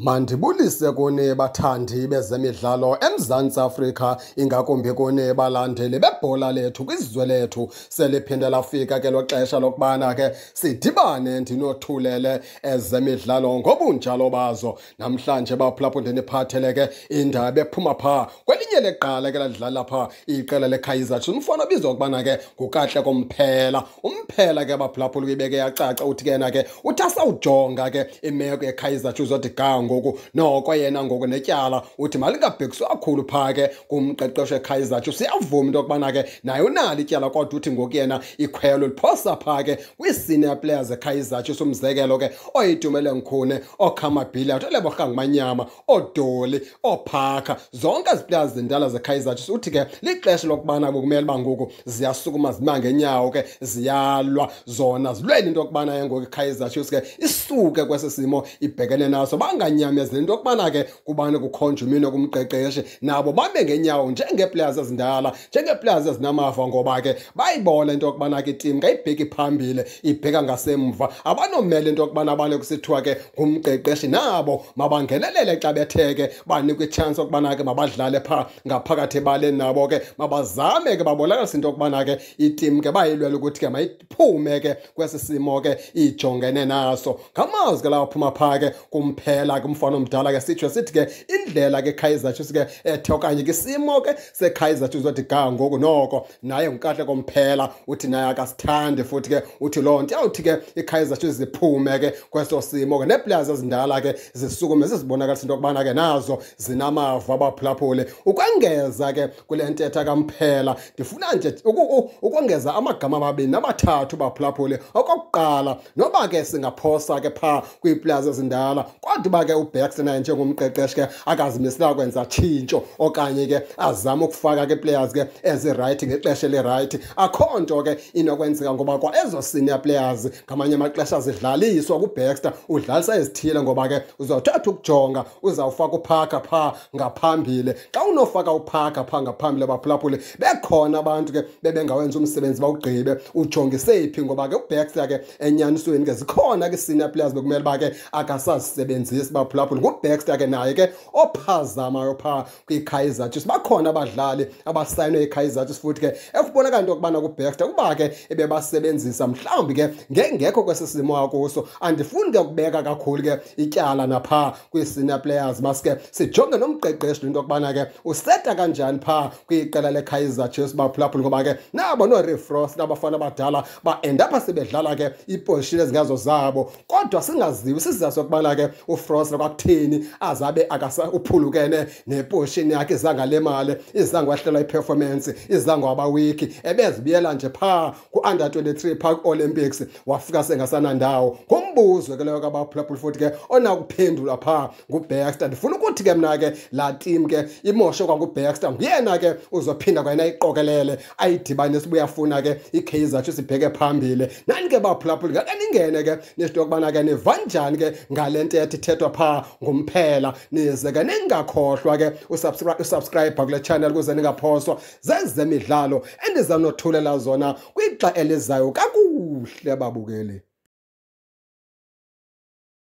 Mandibulise kune bathandi bezemidlalo eMzantsi Afrika ingakumbi kune balandeli bebhola lethu kwizizwe lethu seliphinde lafika ke lo xesha lokubana ke sidibane ndinothulele ezemidlalo ngobunjalo bazo namhlanje baphulapho ndiniphathele ke indaba ephuma phaa kwelinye leqala ke ladlala phaa iqela leKaizer Chiefs umfana obizwa ukubana ke ngukahle komphela umphela ke baphulaphuli ibeke yacaca uthi kena ke uthi asawujonga ke imeko yeKaizer Chiefs odigango ngoku noko yena ngoku netyala uthi malingabhekiswa kakhulu phaa ke kumqeqesho ekhayizatsho siyavuma into yokubana ke naye unalo ityala kodwa uthi ngoku yena ikhwelo liphosa phaa ke kwii-senior players ekhayizatsho somzekelo ke oyidumele ngkhune ookhamabhili atho lebo rhangumanyama oodoli oophakha zonke ezi players zindala zekhayizatsho uthi ke lixesha lokubana bekumele uba ngoku ziyasukuma zima ngenyawo ke ziyalwa zona zilwele into yokubana yengoku ikhayizatsho ke isuke kwesi simo ibhekene naso banganye inyamezela into yokubana ke kubane kukhonjwa imino kumqeqeshi nabo babe ngenyawo njengee-players ezindala njengee-players ezinamava ngoba ke bayibona into yokubana ke itim kayibheki phambili ibheka ngasemva abanomele into yokubana bane kusithiwa ke ngumqeqeshi nabo mabangenelele xa bethe ke banikwe itshansi yokubana ke mabadlale phaa ngaphakathi ebaleni nabo ke mabazame ke babonakalise into yokubana ke itim ke bayilwela ukuthi ke mayiphume ke kwesi simo ke ijongene naso ngamazwi ke lawaphuma phaa ke kumphela ke umfana omdala ke sitsho sithi ke indlela ke khaya izathu sike ethe eh, okanye kisimo ke sekhaya izathu zothi ga ngoku noko naye ngukahle komphela uthi naye akasithandi futhi ke uthi loo nto iyawuthi ke ikhaya izathu ziphume ke kweso simo ke neeplayers ezindala ke zisukume zizibonakalisa into yokubana ke nazo zinamava abaphulaphuli ukwengeza ke kule ntetha kamphela ndifuna nje ukwengeza amagama amabini namathathu baphulaphuli okokuqala noba ke singaphosa ke phaa kwiiplayers ezindala kodwa uba ke ubaxter naye njengomqeqeshi ke akazimisela kwenza tshintsho okanye ke azame ukufaka ke players ke ezirayithi ngexesha elirayithi akho nto ke inokwenzeka ngoba kwa ezo senior players ngamanye amaxesha zidlaliswa kubaxter udlalisa ezithile ngoba ke uzawuthatha ukujonga uzawufaka upaka pha ngaphambile xa unofaka upaka pha ngaphambile baphulaphule bekhona abantu ke bebengawenza umsebenzi bawugqibe ujongise phi ngoba ke ubaxter ke enyanisweni ke zikhona ke senior players bekumele uba ke akasazisebenzisi abaphulaphuli nguBaxter ke naye ke ophazamayo phaa kwiKaizer Chiefs bakhona abadlali abasayinwe eKaizer Chiefs futhi ke kubonakala into yokubana kuBachter kuba ke ebebasebenzisa mhlawumbi ke ngengekho kwesi simo akuso andifuni ke ukubeka kakhulu ke ityala napha kwi-senior players maske sijonge nomqeqeshi into yokubana ke useta kanjani phaa kwiqela lekaizer chiefs baphulaphula ngoba ke nabo noorefrost nabafana abadala baendapha sebedlala ke iipozishini ezingazo zabo kodwa singaziwi sisizathu sokubana ke ufrost kwakutheni azabe uphulukene nepozishini yakhe izange alemali izange wahlelwa iperformance izange wabawiki ebezibiyela nje phaa ku-under 23 phaa kwi-olympics wafika sengasanandawo ngum umbuzo ke leyo kabaphulaphula futhi ke onakuphendula phaa ngubaxter ndifuna ukuthi ke mna ke laa tim ke imosho kwangubaxter nguyena ke uzophinda kwayena iqokelele ayidibanise ubuyafuna ke ikhayizatsho sibheke phambili nani ke baphulaphuli ke kaningene ke nesito yokubana ke nivanjani ke ngale ntetha ithethwa phaa ngumphela nize ke ningakhohlwa ke usubscribe kule channel ukuze ningaphoswa zezemidlalo endiza nothulela zona kwixa elizayo kakuhle babukeli